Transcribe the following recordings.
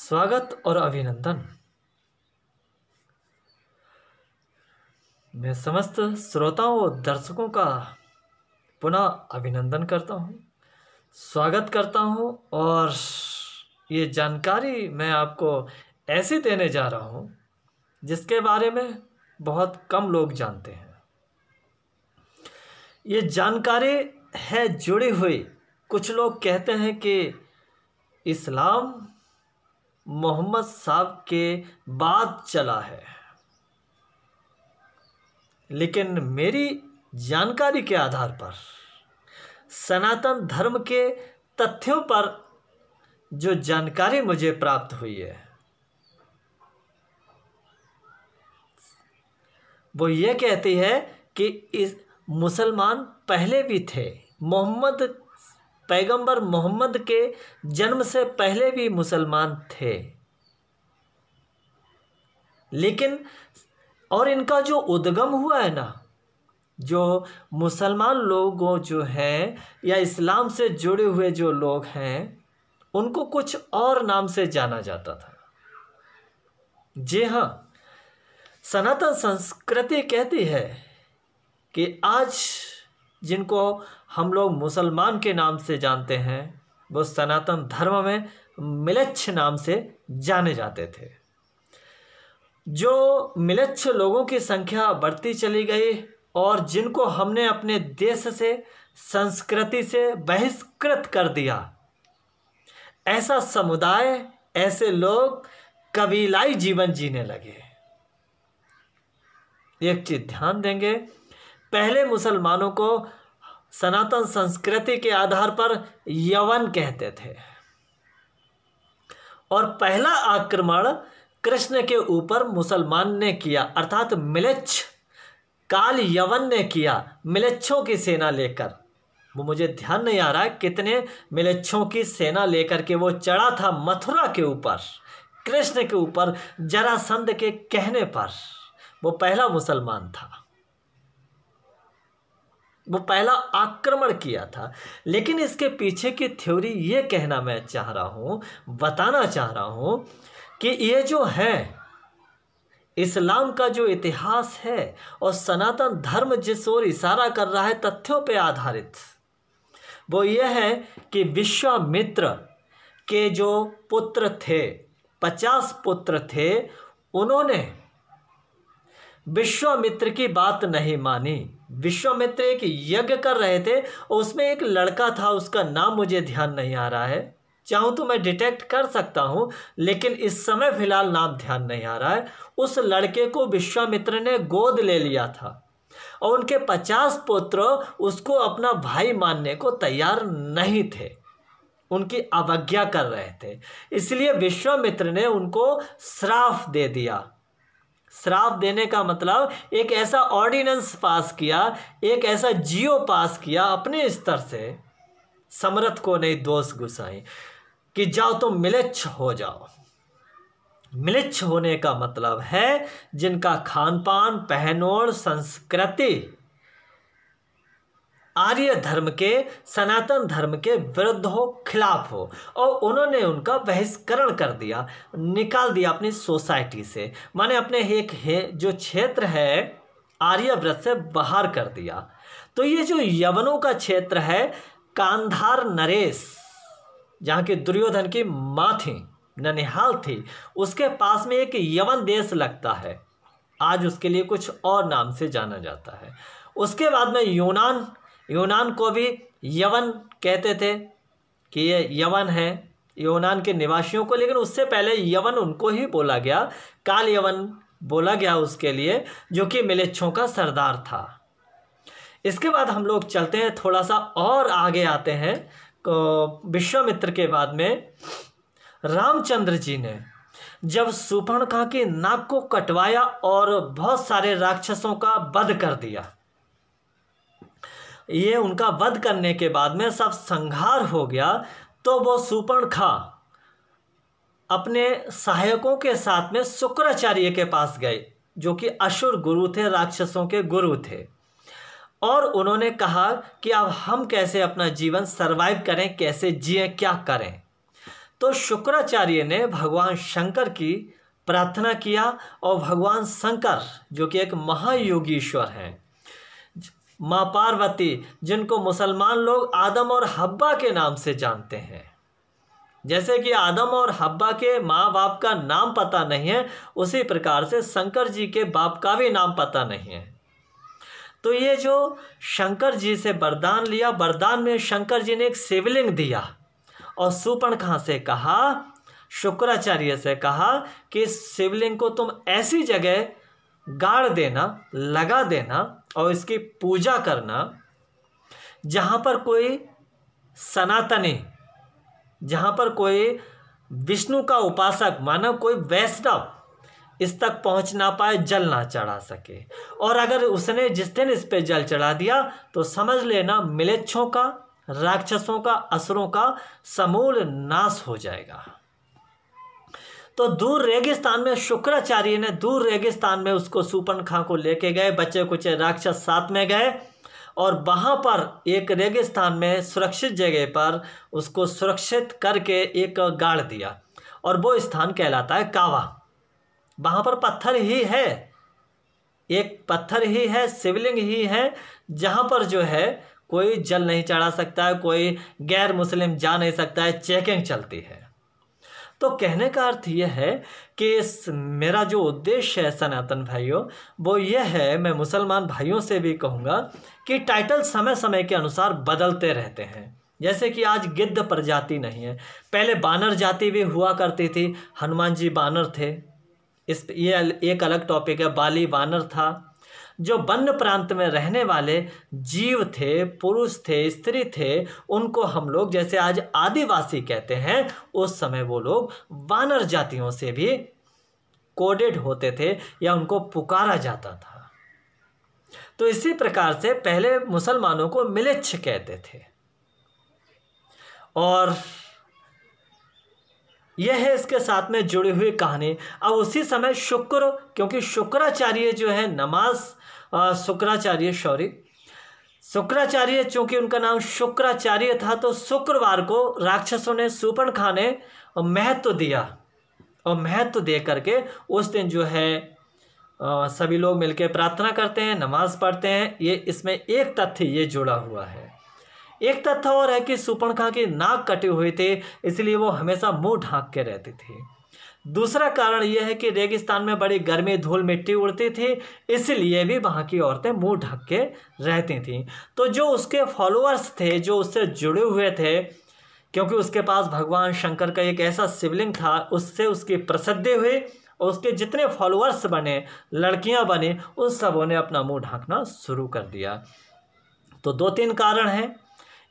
स्वागत और अभिनंदन मैं समस्त श्रोताओं और दर्शकों का पुनः अभिनंदन करता हूँ स्वागत करता हूँ और ये जानकारी मैं आपको ऐसी देने जा रहा हूँ जिसके बारे में बहुत कम लोग जानते हैं ये जानकारी है जुड़ी हुई कुछ लोग कहते हैं कि इस्लाम मोहम्मद साहब के बाद चला है लेकिन मेरी जानकारी के आधार पर सनातन धर्म के तथ्यों पर जो जानकारी मुझे प्राप्त हुई है वो ये कहती है कि इस मुसलमान पहले भी थे मोहम्मद पैगंबर मोहम्मद के जन्म से पहले भी मुसलमान थे लेकिन और इनका जो उद्गम हुआ है ना जो मुसलमान लोगों जो हैं या इस्लाम से जुड़े हुए जो लोग हैं उनको कुछ और नाम से जाना जाता था जी हाँ सनातन संस्कृति कहती है कि आज जिनको हम लोग मुसलमान के नाम से जानते हैं वो सनातन धर्म में मिलच्छ नाम से जाने जाते थे जो मिलच्छ लोगों की संख्या बढ़ती चली गई और जिनको हमने अपने देश से संस्कृति से बहिष्कृत कर दिया ऐसा समुदाय ऐसे लोग कबीलाई जीवन जीने लगे एक चीज ध्यान देंगे पहले मुसलमानों को सनातन संस्कृति के आधार पर यवन कहते थे और पहला आक्रमण कृष्ण के ऊपर मुसलमान ने किया अर्थात मिलच्छ काल यवन ने किया मिलेच्छों की सेना लेकर वो मुझे ध्यान नहीं आ रहा है कितने मिलेच्छों की सेना लेकर के वो चढ़ा था मथुरा के ऊपर कृष्ण के ऊपर जरासंध के कहने पर वो पहला मुसलमान था वो पहला आक्रमण किया था लेकिन इसके पीछे की थ्योरी ये कहना मैं चाह रहा हूँ बताना चाह रहा हूँ कि ये जो है इस्लाम का जो इतिहास है और सनातन धर्म जिस ओर इशारा कर रहा है तथ्यों पे आधारित वो ये है कि विश्वामित्र के जो पुत्र थे पचास पुत्र थे उन्होंने विश्वामित्र की बात नहीं मानी विश्वामित्र एक यज्ञ कर रहे थे उसमें एक लड़का था उसका नाम मुझे ध्यान नहीं आ रहा है चाहूँ तो मैं डिटेक्ट कर सकता हूँ लेकिन इस समय फिलहाल नाम ध्यान नहीं आ रहा है उस लड़के को विश्वामित्र ने गोद ले लिया था और उनके पचास पुत्र उसको अपना भाई मानने को तैयार नहीं थे उनकी अवज्ञा कर रहे थे इसलिए विश्वामित्र ने उनको श्राफ दे दिया श्राप देने का मतलब एक ऐसा ऑर्डिनेंस पास किया एक ऐसा जियो पास किया अपने स्तर से समरथ को नहीं दोष घुसाए कि जाओ तुम तो मिलच्छ हो जाओ मिलच्छ होने का मतलब है जिनका खान पान पहनोड़ संस्कृति आर्य धर्म के सनातन धर्म के विरुद्ध हो खिलाफ हो और उन्होंने उनका बहिष्करण कर दिया निकाल दिया अपनी सोसाइटी से माने अपने एक है जो क्षेत्र है आर्यव्रत से बाहर कर दिया तो ये जो यवनों का क्षेत्र है कांधार नरेश जहाँ की दुर्योधन की माँ थी ननिहाल थी उसके पास में एक यवन देश लगता है आज उसके लिए कुछ और नाम से जाना जाता है उसके बाद में यूनान यूनान को भी यवन कहते थे कि ये यवन है यूनान के निवासियों को लेकिन उससे पहले यवन उनको ही बोला गया काल यवन बोला गया उसके लिए जो कि मिलेच्छों का सरदार था इसके बाद हम लोग चलते हैं थोड़ा सा और आगे आते हैं विश्वामित्र के बाद में रामचंद्र जी ने जब सुपर्णखा की नाक को कटवाया और बहुत सारे राक्षसों का वध कर दिया ये उनका वध करने के बाद में सब संहार हो गया तो वो सुपर्ण खा अपने सहायकों के साथ में शुक्राचार्य के पास गए जो कि अशुर गुरु थे राक्षसों के गुरु थे और उन्होंने कहा कि अब हम कैसे अपना जीवन सरवाइव करें कैसे जिए क्या करें तो शुक्राचार्य ने भगवान शंकर की प्रार्थना किया और भगवान शंकर जो कि एक महायोगीश्वर हैं माँ पार्वती जिनको मुसलमान लोग आदम और हब्बा के नाम से जानते हैं जैसे कि आदम और हब्बा के माँ बाप का नाम पता नहीं है उसी प्रकार से शंकर जी के बाप का भी नाम पता नहीं है तो ये जो शंकर जी से वरदान लिया वरदान में शंकर जी ने एक शिवलिंग दिया और सुपर्ण खां से कहा शुक्राचार्य से कहा कि शिवलिंग को तुम ऐसी जगह गाड़ देना लगा देना और इसकी पूजा करना जहाँ पर कोई सनातनी जहाँ पर कोई विष्णु का उपासक मानव कोई वैष्णव इस तक पहुँच ना पाए जल ना चढ़ा सके और अगर उसने जिस दिन इस पे जल चढ़ा दिया तो समझ लेना मिलेच्छों का राक्षसों का असुरों का समूल नाश हो जाएगा तो दूर रेगिस्तान में शुक्राचार्य ने दूर रेगिस्तान में उसको सुपन खां को लेके गए बच्चे कुछ राक्षस साथ में गए और वहाँ पर एक रेगिस्तान में सुरक्षित जगह पर उसको सुरक्षित करके एक गाड़ दिया और वो स्थान कहलाता है कावा वहाँ पर पत्थर ही है एक पत्थर ही है शिवलिंग ही है जहाँ पर जो है कोई जल नहीं चढ़ा सकता है कोई गैर मुस्लिम जा नहीं सकता है चेकिंग चलती है तो कहने का अर्थ यह है कि इस मेरा जो उद्देश्य है सनातन भाइयों वो यह है मैं मुसलमान भाइयों से भी कहूँगा कि टाइटल समय समय के अनुसार बदलते रहते हैं जैसे कि आज गिद्ध प्रजाति नहीं है पहले बानर जाति भी हुआ करती थी हनुमान जी बानर थे इस ये एक अलग टॉपिक है बाली बानर था जो वन प्रांत में रहने वाले जीव थे पुरुष थे स्त्री थे उनको हम लोग जैसे आज आदिवासी कहते हैं उस समय वो लोग वानर जातियों से भी कोडेड होते थे या उनको पुकारा जाता था तो इसी प्रकार से पहले मुसलमानों को मिलेच्छ कहते थे और यह है इसके साथ में जुड़ी हुई कहानी अब उसी समय शुक्र क्योंकि शुक्राचार्य जो है नमाज शुक्राचार्य सॉरी शुक्राचार्य चूंकि उनका नाम शुक्राचार्य था तो शुक्रवार को राक्षसों ने सुपर्ण खाने ने महत्व दिया और महत्व दे करके उस दिन जो है सभी लोग मिलकर प्रार्थना करते हैं नमाज पढ़ते हैं ये इसमें एक तथ्य ये जुड़ा हुआ है एक तथ्य और है कि सुपर्णखा की नाक कटी हुई थी इसलिए वो हमेशा मुंह ढांक के रहती थी दूसरा कारण यह है कि रेगिस्तान में बड़ी गर्मी धूल मिट्टी उड़ती थी इसलिए भी वहाँ की औरतें मुंह ढक के रहती थीं तो जो उसके फॉलोअर्स थे जो उससे जुड़े हुए थे क्योंकि उसके पास भगवान शंकर का एक ऐसा शिवलिंग था उससे उसकी प्रसिद्धि हुई और उसके जितने फॉलोअर्स बने लड़कियां बने उन सबों ने अपना मुँह ढांकना शुरू कर दिया तो दो तीन कारण हैं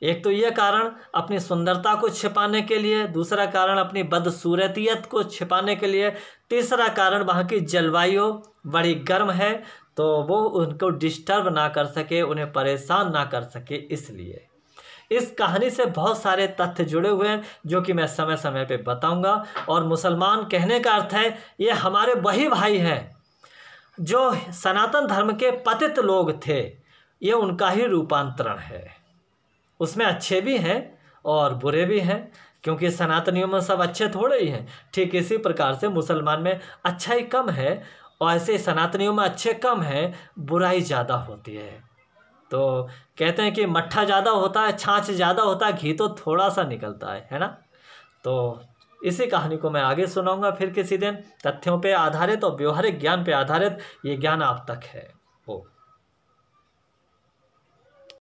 एक तो यह कारण अपनी सुंदरता को छिपाने के लिए दूसरा कारण अपनी बदसूरतियत को छिपाने के लिए तीसरा कारण वहाँ की जलवायु बड़ी गर्म है तो वो उनको डिस्टर्ब ना कर सके उन्हें परेशान ना कर सके इसलिए इस कहानी से बहुत सारे तथ्य जुड़े हुए हैं जो कि मैं समय समय पे बताऊंगा और मुसलमान कहने का अर्थ है ये हमारे वही भाई हैं जो सनातन धर्म के पतित लोग थे ये उनका ही रूपांतरण है उसमें अच्छे भी हैं और बुरे भी हैं क्योंकि सनातनियों में सब अच्छे थोड़े ही हैं ठीक इसी प्रकार से मुसलमान में अच्छाई कम है और ऐसे सनातनियों में अच्छे कम हैं बुराई ज़्यादा होती है तो कहते हैं कि मट्ठा ज़्यादा होता है छाछ ज़्यादा होता है घी तो थोड़ा सा निकलता है है ना तो इसी कहानी को मैं आगे सुनाऊंगा फिर किसी दिन तथ्यों पे आधारित और व्यवहारिक ज्ञान पे आधारित ये ज्ञान आप तक है